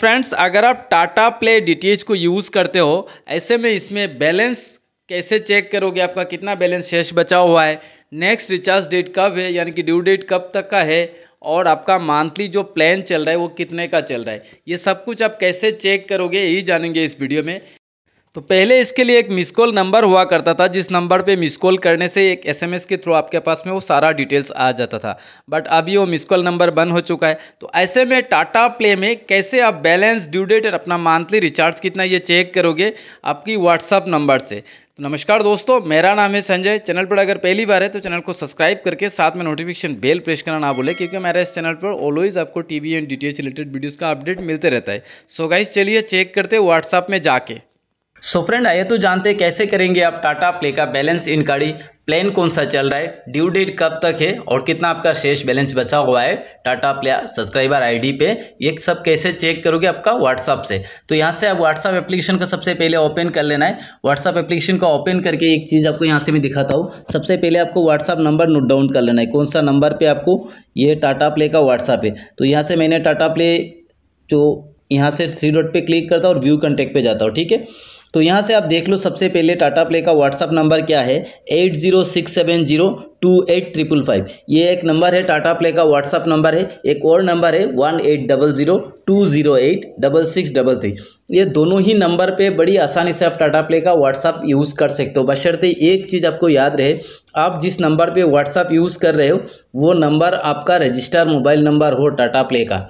friends अगर आप Tata Play D को यूज़ करते हो ऐसे में इसमें बैलेंस कैसे चेक करोगे आपका कितना बैलेंस शेष बचा हुआ है नेक्स्ट रिचार्ज डेट कब है यानी कि ड्यू डेट कब तक का है और आपका मंथली जो प्लान चल रहा है वो कितने का चल रहा है ये सब कुछ आप कैसे चेक करोगे यही जानेंगे इस वीडियो में तो पहले इसके लिए एक मिस कॉल नंबर हुआ करता था जिस नंबर पे मिस कॉल करने से एक एसएमएस के थ्रू आपके पास में वो सारा डिटेल्स आ जाता था बट अभी वो मिस कॉल नंबर बंद हो चुका है तो ऐसे में टाटा प्ले में कैसे आप बैलेंस ड्यू डेट और अपना मंथली रिचार्ज कितना ये चेक करोगे आपकी व्हाट्सअप नंबर से तो नमस्कार दोस्तों मेरा नाम है संजय चैनल पर अगर पहली बार है तो चैनल को सब्सक्राइब करके साथ में नोटिफिकेशन बेल प्रेस करना ना भूले क्योंकि मेरे इस चैनल पर ऑलवेज आपको T and D related videos का अपडेट मिलते रहता है सो गाइज चलिए चेक करते व्हाट्सअप में जाके सो फ्रेंड आइए तो जानते कैसे करेंगे आप टाटा प्ले का बैलेंस गाड़ी प्लान कौन सा चल रहा है ड्यू डेट कब तक है और कितना आपका शेष बैलेंस बचा हुआ है टाटा प्ले सब्सक्राइबर आईडी पे ये सब कैसे चेक करोगे आपका व्हाट्सअप से तो यहाँ से आप व्हाट्सअप एप्लीकेशन का सबसे पहले ओपन कर लेना है व्हाट्सअप एप्लीकेशन का ओपन करके एक चीज़ आपको यहाँ से मैं दिखाता हूँ सबसे पहले आपको व्हाट्सअप नंबर नोट डाउन कर लेना है कौन सा नंबर पर आपको ये टाटा प्ले का व्हाट्सअप है तो यहाँ से मैंने टाटा प्ले जो यहाँ से थ्री डॉट पर क्लिक करता हूँ और व्यू कंटेक्ट पर जाता हूँ ठीक है तो यहाँ से आप देख लो सबसे पहले टाटा प्ले का व्हाट्सअप नंबर क्या है eight zero six seven zero two eight triple five ये एक नंबर है टाटा प्ले का व्हाट्सअप नंबर है एक और नंबर है one eight double zero two zero eight double six double three ये दोनों ही नंबर पे बड़ी आसानी से आप टाटा प्ले का व्हाट्सअप यूज़ कर सकते हो बशर्ते एक चीज़ आपको याद रहे आप जिस नंबर पे व्हाट्सअप यूज़ कर रहे हो वो नंबर आपका रजिस्टर मोबाइल नंबर हो टाटा प्ले का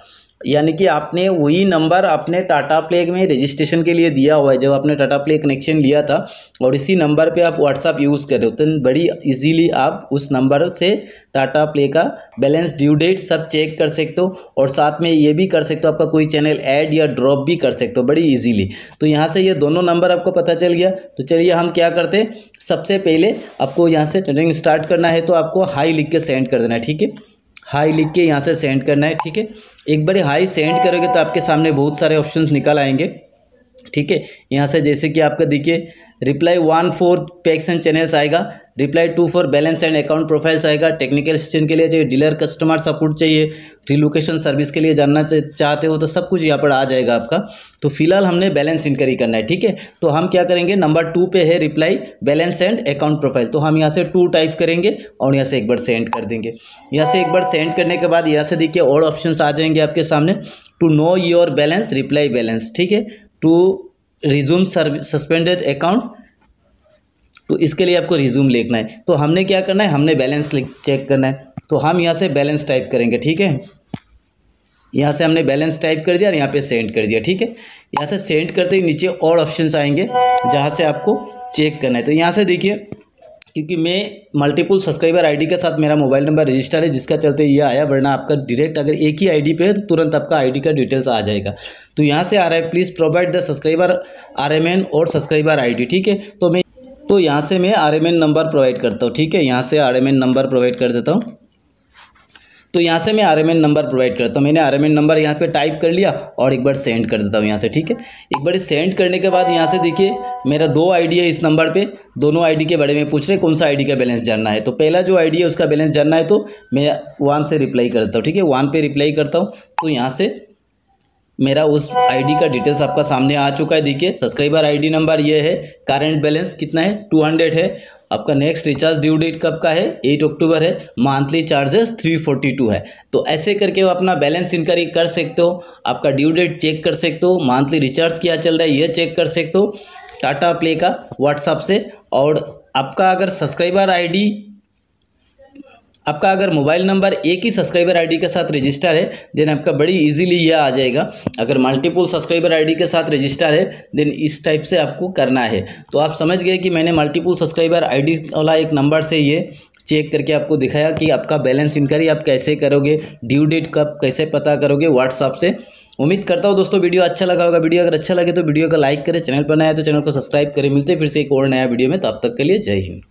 यानी कि आपने वही नंबर अपने टाटा प्ले में रजिस्ट्रेशन के लिए दिया हुआ है जब आपने टाटा प्ले कनेक्शन लिया था और इसी नंबर पे आप व्हाट्सअप यूज़ कर रहे हो तो बड़ी इजीली आप उस नंबर से टाटा प्ले का बैलेंस ड्यू डेट सब चेक कर सकते हो और साथ में ये भी कर सकते हो आपका कोई चैनल ऐड या ड्रॉप भी कर सकते हो बड़ी ईजीली तो यहाँ से ये दोनों नंबर आपको पता चल गया तो चलिए हम क्या करते सबसे पहले आपको यहाँ से ट्रेनिंग स्टार्ट करना है तो आपको हाई लिख के सेंड कर देना है ठीक है हाई लिख के यहाँ से सेंड करना है ठीक है एक बार हाई सेंड करोगे तो आपके सामने बहुत सारे ऑप्शंस निकल आएंगे ठीक है यहाँ से जैसे कि आपका देखिए reply one four packs and channels आएगा reply two for balance and account profiles आएगा टेक्निकल असिस्टेंट के लिए चाहिए डीलर कस्टमर सपोर्ट चाहिए रिलोकेशन सर्विस के लिए जानना चाहते हो तो सब कुछ यहाँ पर आ जाएगा आपका तो फिलहाल हमने बैलेंस इंक्वायरी करना है ठीक है तो हम क्या करेंगे नंबर टू पे है reply balance and account profile तो हम यहाँ से टू टाइप करेंगे और यहाँ से एक बार सेंड कर देंगे यहाँ से एक बार सेंड करने के बाद यहाँ से देखिए और ऑप्शन आ जाएंगे आपके सामने to know your balance reply balance ठीक है टू रिज्यूम सस्पेंडेड अकाउंट तो इसके लिए आपको रिज्यूम लिखना है तो हमने क्या करना है हमने बैलेंस चेक करना है तो हम यहाँ से बैलेंस टाइप करेंगे ठीक है यहाँ से हमने बैलेंस टाइप कर दिया और यहाँ पे सेंड कर दिया ठीक है यहाँ से सेंड करते ही नीचे और ऑप्शंस आएंगे जहाँ से आपको चेक करना है तो यहाँ से देखिए क्योंकि मैं मल्टीपल सब्सक्राइबर आईडी के साथ मेरा मोबाइल नंबर रजिस्टर है जिसका चलते ये आया वरना आपका डायरेक्ट अगर एक ही आईडी पे है तो तुरंत आपका आईडी का डिटेल्स आ जाएगा तो यहाँ से आ रहा है please provide the subscriber R और सब्सक्राइबर आई ठीक है तो मैं तो यहाँ से मैं आर नंबर प्रोवाइड करता हूँ ठीक है यहाँ से आर नंबर प्रोवाइड कर देता हूँ तो यहाँ से मैं आर नंबर प्रोवाइड करता हूँ मैंने आर नंबर यहाँ पर टाइप कर लिया और एक बार सेंड कर देता हूँ यहाँ से ठीक है एक बार सेंड करने के बाद यहाँ से देखिए मेरा दो आईडी है इस नंबर पे दोनों आईडी के बारे में पूछ रहे कौन सा आईडी का बैलेंस जानना है तो पहला जो आईडी है उसका बैलेंस जानना है तो मैं वन से रिप्लाई कर देता हूँ ठीक है वन पे रिप्लाई करता हूँ तो यहाँ से मेरा उस आईडी का डिटेल्स आपका सामने आ चुका है देखिए सब्सक्राइबर आईडी नंबर ये है करंट बैलेंस कितना है 200 है आपका नेक्स्ट रिचार्ज ड्यू डेट कब का है एट अक्टूबर है monthly charges three forty two है तो ऐसे करके अपना बैलेंस इंक्वायरी कर सकते हो आपका ड्यू डेट चेक कर सकते हो मंथली रिचार्ज क्या चल रहा है ये चेक कर सकते हो टाटा प्ले का व्हाट्सअप से और आपका अगर सब्सक्राइबर आईडी आपका अगर मोबाइल नंबर एक ही सब्सक्राइबर आईडी के साथ रजिस्टर है देन आपका बड़ी इजीली यह आ जाएगा अगर मल्टीपल सब्सक्राइबर आईडी के साथ रजिस्टर है देन इस टाइप से आपको करना है तो आप समझ गए कि मैंने मल्टीपल सब्सक्राइबर आईडी वाला एक नंबर से ये चेक करके आपको दिखाया कि आपका बैलेंस इंक्वायरी आप कैसे करोगे ड्यू डेट कब कैसे पता करोगे व्हाट्सअप से उम्मीद करता हूँ दोस्तों वीडियो अच्छा लगा होगा वीडियो अगर अच्छा लगे तो वीडियो को लाइक करें चैनल पर नया तो चैनल को सब्सक्राइब करें मिलते फिर से एक और नया वीडियो में तब तक के लिए जय हिंद